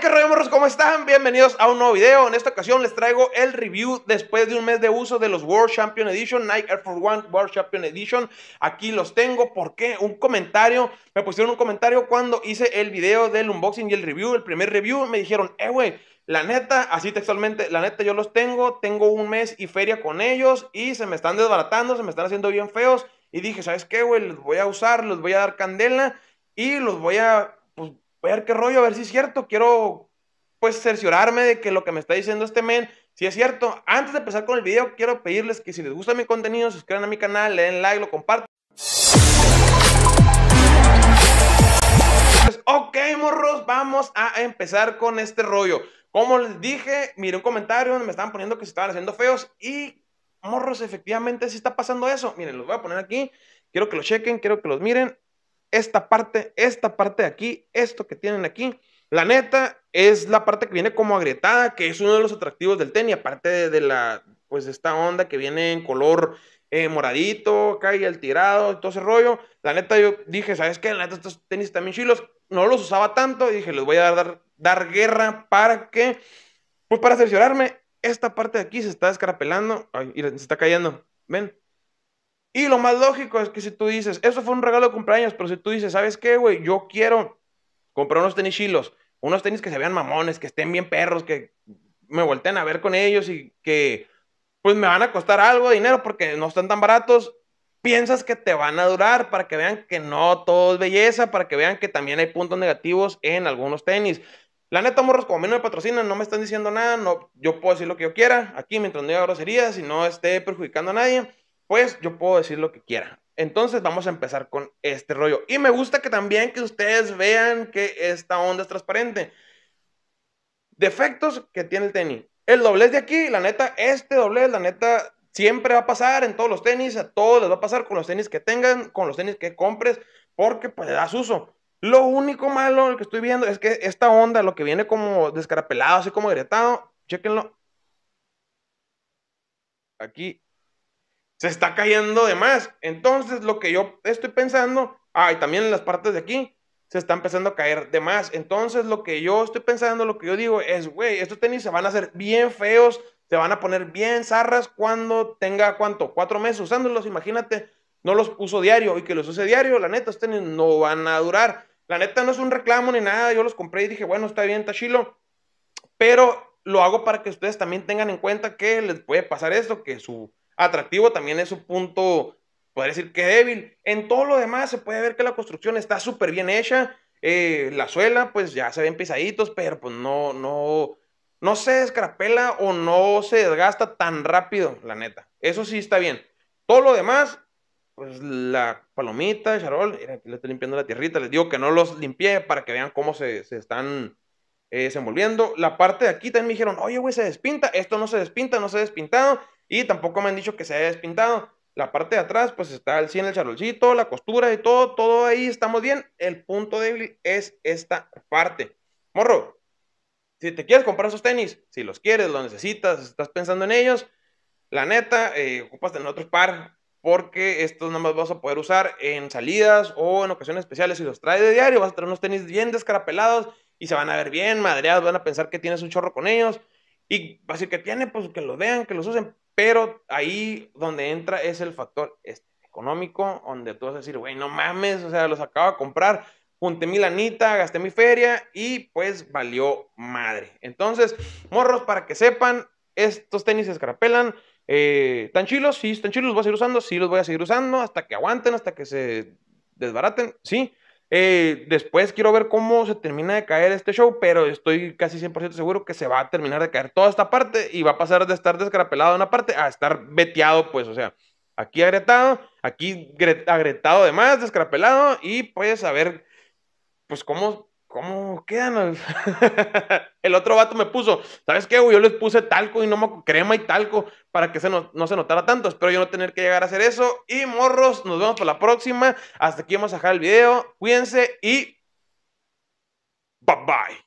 qué ¿cómo están? Bienvenidos a un nuevo video. En esta ocasión les traigo el review después de un mes de uso de los World Champion Edition, Nike Air Force One World Champion Edition. Aquí los tengo. ¿Por qué? Un comentario. Me pusieron un comentario cuando hice el video del unboxing y el review, el primer review. Me dijeron, eh, güey, la neta, así textualmente, la neta yo los tengo. Tengo un mes y feria con ellos y se me están desbaratando, se me están haciendo bien feos. Y dije, ¿sabes qué, güey? Los voy a usar, los voy a dar candela y los voy a pues, voy a ver qué rollo, a ver si es cierto, quiero pues cerciorarme de que lo que me está diciendo este men, si es cierto, antes de empezar con el video, quiero pedirles que si les gusta mi contenido, suscriban a mi canal, le den like, lo compartan. Pues, ok, morros, vamos a empezar con este rollo. Como les dije, miré un comentario me estaban poniendo que se estaban haciendo feos y, morros, efectivamente sí está pasando eso. Miren, los voy a poner aquí. Quiero que los chequen, quiero que los miren esta parte, esta parte de aquí, esto que tienen aquí. La neta es la parte que viene como agrietada, que es uno de los atractivos del tenis, aparte de, la, pues esta onda que viene en color eh, moradito, acá y el tirado, todo ese rollo. La neta yo dije, ¿sabes qué? La neta estos tenis también chilos, no los usaba tanto y dije, les voy a dar, dar, guerra para que, pues para cerciorarme, esta parte de aquí se está escarapelando, y se está cayendo, ven, y lo más lógico es que si tú dices, eso fue un regalo de cumpleaños, pero si tú dices, ¿sabes qué, güey? Yo quiero comprar unos tenis chilos, unos tenis que se vean mamones, que estén bien perros, que me volteen a ver con ellos y que pues me van a costar algo de dinero porque no están tan baratos. Piensas que te van a durar para que vean que no todo es belleza, para que vean que también hay puntos negativos en algunos tenis. La neta, morros, como a mí no me patrocinan, no me están diciendo nada, no, yo puedo decir lo que yo quiera aquí mientras no haya groserías y no esté perjudicando a nadie pues yo puedo decir lo que quiera. Entonces vamos a empezar con este rollo. Y me gusta que también que ustedes vean que esta onda es transparente. Defectos que tiene el tenis. El doblez de aquí, la neta, este doblez, la neta, siempre va a pasar en todos los tenis, a todos les va a pasar con los tenis que tengan, con los tenis que compres, porque pues le das uso. Lo único malo que estoy viendo es que esta onda, lo que viene como descarapelado, así como agrietado chequenlo. Aquí se está cayendo de más. Entonces, lo que yo estoy pensando, ah, y también en las partes de aquí, se está empezando a caer de más. Entonces, lo que yo estoy pensando, lo que yo digo es, güey, estos tenis se van a hacer bien feos, se van a poner bien zarras cuando tenga, ¿cuánto? Cuatro meses usándolos, imagínate, no los uso diario y que los use diario, la neta, estos tenis no van a durar. La neta no es un reclamo ni nada, yo los compré y dije, bueno, está bien, tachilo, pero lo hago para que ustedes también tengan en cuenta que les puede pasar esto, que su atractivo también es un punto, podría decir que débil. En todo lo demás se puede ver que la construcción está súper bien hecha. Eh, la suela, pues ya se ven pisaditos, pero pues no, no, no se escrapela o no se desgasta tan rápido, la neta. Eso sí está bien. Todo lo demás, pues la palomita, charol, aquí le estoy limpiando la tierrita, les digo que no los limpié para que vean cómo se, están eh, desenvolviendo. La parte de aquí también me dijeron, oye, güey, se despinta, esto no se despinta, no se ha despintado. Y tampoco me han dicho que se haya despintado. La parte de atrás, pues está al 100 el charolcito, la costura y todo, todo ahí estamos bien. El punto débil es esta parte. Morro, si te quieres comprar esos tenis, si los quieres, los necesitas, estás pensando en ellos, la neta, eh, ocupas tener otro par, porque estos nomás más vas a poder usar en salidas o en ocasiones especiales. Si los traes de diario, vas a tener unos tenis bien descarapelados y se van a ver bien madreados, van a pensar que tienes un chorro con ellos. Y así que tiene, pues que los vean, que los usen, pero ahí donde entra es el factor económico, donde tú vas a decir, güey, no mames, o sea, los acabo de comprar, junté mi lanita, gasté mi feria y pues valió madre. Entonces, morros, para que sepan, estos tenis se escarapelan. Eh, ¿Tan chilos? Sí, están chilos, los voy a seguir usando, sí, los voy a seguir usando hasta que aguanten, hasta que se desbaraten, sí. Eh, después quiero ver cómo se termina de caer este show, pero estoy casi 100% seguro que se va a terminar de caer toda esta parte y va a pasar de estar descarapelado en una parte a estar veteado, pues, o sea, aquí agretado, aquí agretado de más, descarapelado y pues a ver, pues cómo ¿cómo quedan? el otro vato me puso, ¿sabes qué, Yo les puse talco y no me, crema y talco para que se no, se notara tanto. Espero yo no tener que llegar a hacer eso. Y morros, nos vemos para la próxima. Hasta aquí vamos a dejar el video. Cuídense y bye bye.